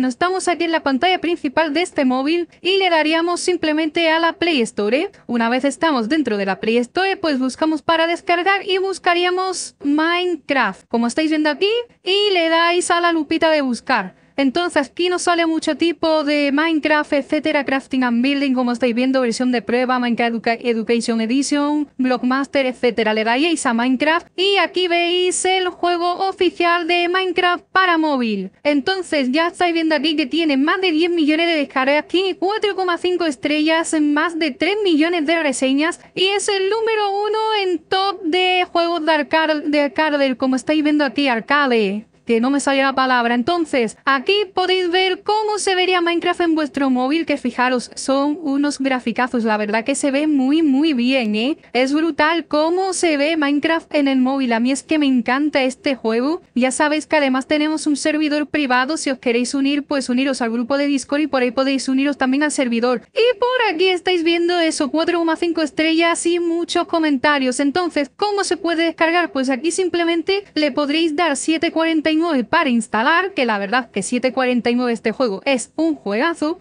Nos estamos aquí en la pantalla principal de este móvil y le daríamos simplemente a la Play Store. ¿eh? Una vez estamos dentro de la Play Store, pues buscamos para descargar y buscaríamos Minecraft, como estáis viendo aquí, y le dais a la lupita de buscar. Entonces, aquí nos sale mucho tipo de Minecraft, etcétera, Crafting and Building, como estáis viendo, versión de prueba, Minecraft Education Edition, Blockmaster, etcétera. Le dais a Minecraft y aquí veis el juego oficial de Minecraft para móvil. Entonces, ya estáis viendo aquí que tiene más de 10 millones de descargas, tiene 4,5 estrellas, más de 3 millones de reseñas y es el número uno en top de juegos de de arcade como estáis viendo aquí, arcade que no me sale la palabra. Entonces, aquí podéis ver cómo se vería Minecraft en vuestro móvil, que fijaros, son unos graficazos, la verdad que se ve muy, muy bien, ¿eh? Es brutal cómo se ve Minecraft en el móvil, a mí es que me encanta este juego. Ya sabéis que además tenemos un servidor privado, si os queréis unir, pues uniros al grupo de Discord y por ahí podéis uniros también al servidor. Y por aquí estáis viendo eso, 4,5 estrellas y muchos comentarios. Entonces, ¿cómo se puede descargar? Pues aquí simplemente le podréis dar 740 para instalar, que la verdad que 7.49 este juego es un juegazo.